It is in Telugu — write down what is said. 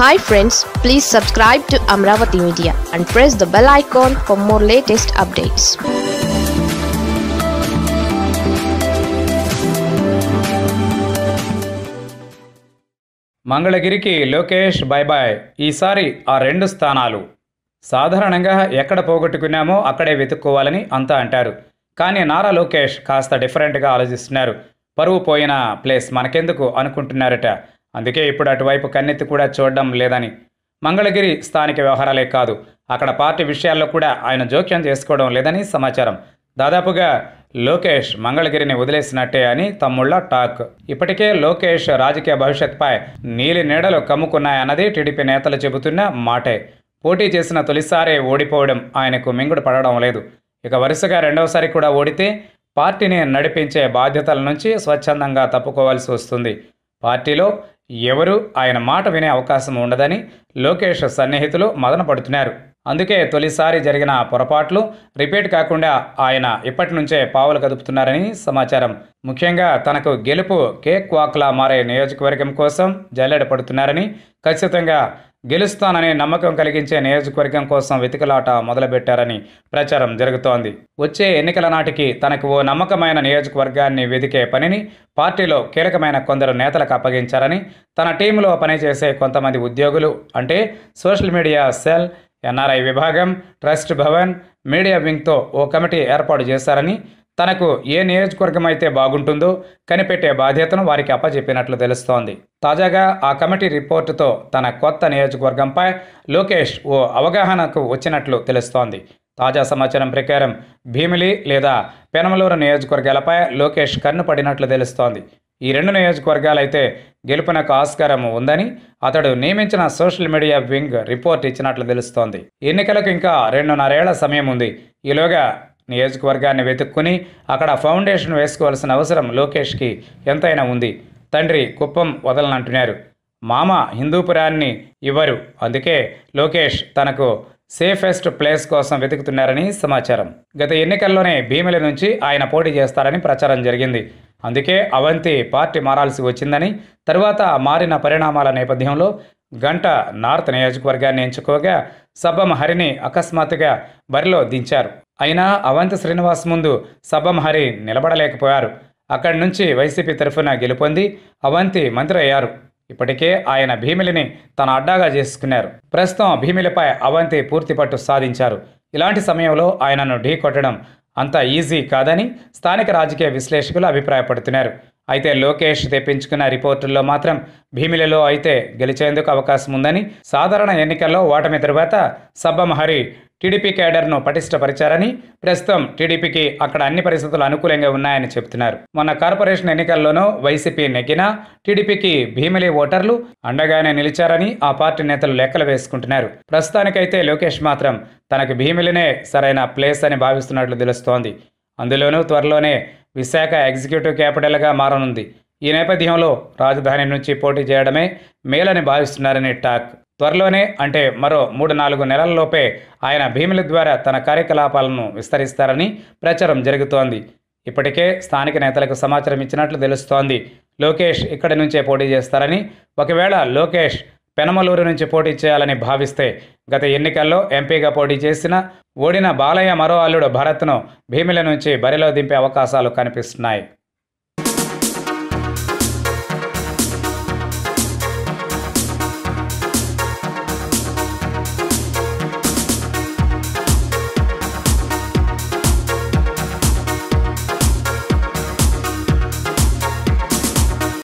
hi friends please subscribe to Amaravati media and press the bell icon for more latest updates మంగళగిరికి లోకేష్ బై బాయ్ ఈసారి ఆ రెండు స్థానాలు సాధారణంగా ఎక్కడ పోగొట్టుకున్నామో అక్కడే వెతుక్కోవాలని అంతా అంటారు కానీ నారా లోకేష్ కాస్త డిఫరెంట్గా ఆలోచిస్తున్నారు పరువు పోయిన ప్లేస్ మనకెందుకు అనుకుంటున్నారట అందుకే ఇప్పుడు అటువైపు కన్నెత్తి కూడా చూడడం లేదని మంగళగిరి స్థానిక వ్యవహారాలే కాదు అక్కడ పార్టీ విషయాల్లో కూడా ఆయన జోక్యం చేసుకోవడం లేదని సమాచారం దాదాపుగా లోకేష్ మంగళగిరిని వదిలేసినట్టే అని తమ్ముళ్ల టాక్ ఇప్పటికే లోకేష్ రాజకీయ భవిష్యత్పై నీలి నీడలు కమ్ముకున్నాయన్నది టీడీపీ నేతలు చెబుతున్న మాటే పోటీ చేసిన తొలిసారే ఓడిపోవడం ఆయనకు మింగుడు పడడం లేదు ఇక వరుసగా రెండవసారి కూడా ఓడితే పార్టీని నడిపించే బాధ్యతల నుంచి స్వచ్ఛందంగా తప్పుకోవాల్సి వస్తుంది పార్టీలో ఎవరు ఆయన మాట వినే అవకాశం ఉండదని లోకేష్ సన్నిహితులు పడుతున్నారు అందుకే తొలిసారి జరిగిన పొరపాట్లు రిపీట్ కాకుండా ఆయన ఇప్పటి నుంచే పావులు కదుపుతున్నారని సమాచారం ముఖ్యంగా తనకు గెలుపు కేక్ వాక్లా మారే నియోజకవర్గం కోసం జల్లెడ పడుతున్నారని ఖచ్చితంగా గెలుస్తాననే నమ్మకం కలిగించే నియోజకవర్గం కోసం వెతికలాట మొదలుపెట్టారని ప్రచారం జరుగుతోంది వచ్చే ఎన్నికల నాటికి తనకు ఓ నమ్మకమైన నియోజకవర్గాన్ని వెదికే పనిని పార్టీలో కీలకమైన కొందరు నేతలకు అప్పగించారని తన టీంలో పనిచేసే కొంతమంది ఉద్యోగులు అంటే సోషల్ మీడియా సెల్ ఎన్ఆర్ఐ విభాగం ట్రస్ట్ భవన్ మీడియా వింగ్తో ఓ కమిటీ ఏర్పాటు చేశారని తనకు ఏ నియోజకవర్గం అయితే బాగుంటుందో కనిపెట్టే బాధ్యతను వారికి అప్పచెప్పినట్లు తెలుస్తోంది తాజాగా ఆ కమిటీ రిపోర్టుతో తన కొత్త నియోజకవర్గంపై లోకేష్ ఓ అవగాహనకు వచ్చినట్లు తెలుస్తోంది తాజా సమాచారం ప్రకారం భీమిలి లేదా పెనమలూరు నియోజకవర్గాలపై లోకేష్ కన్ను పడినట్లు తెలుస్తోంది ఈ రెండు నియోజకవర్గాలైతే గెలుపునకు ఆస్కారం ఉందని అతడు నియమించిన సోషల్ మీడియా వింగ్ రిపోర్ట్ ఇచ్చినట్లు తెలుస్తోంది ఎన్నికలకు ఇంకా రెండున్నరేళ్ల సమయం ఉంది ఈలోగా నియోజకవర్గాన్ని వెతుక్కుని అక్కడ ఫౌండేషన్ వేసుకోవాల్సిన అవసరం లోకేష్కి ఎంతైనా ఉంది తండ్రి కుప్పం వదలనంటున్నారు మామ హిందూపురాన్ని ఇవ్వరు అందుకే లోకేష్ తనకు సేఫెస్ట్ ప్లేస్ కోసం వెతుకుతున్నారని సమాచారం గత ఎన్నికల్లోనే భీమిలి నుంచి ఆయన పోటీ చేస్తారని ప్రచారం జరిగింది అందుకే అవంతి పార్టీ మారాల్సి వచ్చిందని తరువాత మారిన పరిణామాల నేపథ్యంలో గంట నార్త్ నియోజకవర్గాన్ని ఎంచుకోగా సబ్బం హరిని అకస్మాత్తుగా బరిలో దించారు అయినా అవంతి శ్రీనివాస్ ముందు సబ్బం హరి నిలబడలేకపోయారు అక్కడి నుంచి వైసీపీ తరఫున గెలుపొంది అవంతి మంత్రి అయ్యారు ఇప్పటికే ఆయన భీమిలిని తన అడ్డాగా చేసుకున్నారు ప్రస్తుతం భీమిలిపై అవంతి పూర్తి పట్టు సాధించారు ఇలాంటి సమయంలో ఆయనను ఢీ కొట్టడం అంత ఈజీ కాదని స్థానిక రాజకీయ విశ్లేషకులు అభిప్రాయపడుతున్నారు అయితే లోకేష్ తెప్పించుకున్న రిపోర్టుల్లో మాత్రం భీమిలిలో అయితే గెలిచేందుకు అవకాశం ఉందని సాధారణ ఎన్నికల్లో ఓటమి తరువాత సబ్బం హరి టీడీపీ కేడర్ను పటిష్టపరిచారని ప్రస్తుతం టీడీపీకి అక్కడ అన్ని పరిస్థితులు అనుకూలంగా ఉన్నాయని చెబుతున్నారు మొన్న కార్పొరేషన్ ఎన్నికల్లోనూ వైసీపీ నెగ్గినా టీడీపీకి భీమిలి ఓటర్లు అండగానే నిలిచారని ఆ పార్టీ నేతలు లెక్కలు వేసుకుంటున్నారు ప్రస్తుతానికైతే లోకేష్ మాత్రం తనకు భీమిలినే సరైన ప్లేస్ అని భావిస్తున్నట్లు తెలుస్తోంది అందులోనూ త్వరలోనే విశాఖ ఎగ్జిక్యూటివ్ క్యాపిటల్గా మారనుంది ఈ నేపథ్యంలో రాజధాని నుంచి పోటీ చేయడమే మేలని భావిస్తున్నారని టాక్ త్వరలోనే అంటే మరో మూడు నాలుగు నెలల్లోపే ఆయన భీముల ద్వారా తన కార్యకలాపాలను విస్తరిస్తారని ప్రచారం జరుగుతోంది ఇప్పటికే స్థానిక నేతలకు సమాచారం ఇచ్చినట్లు తెలుస్తోంది లోకేష్ ఇక్కడి నుంచే పోటీ చేస్తారని ఒకవేళ లోకేష్ పెనమలూరు నుంచి పోటీ చేయాలని భావిస్తే గత ఎన్నికల్లో ఎంపీగా పోటీ చేసిన ఓడిన బాలయ్య మరో అల్లుడు భరత్ను భీమిల నుంచి బరిలో దింపే అవకాశాలు కనిపిస్తున్నాయి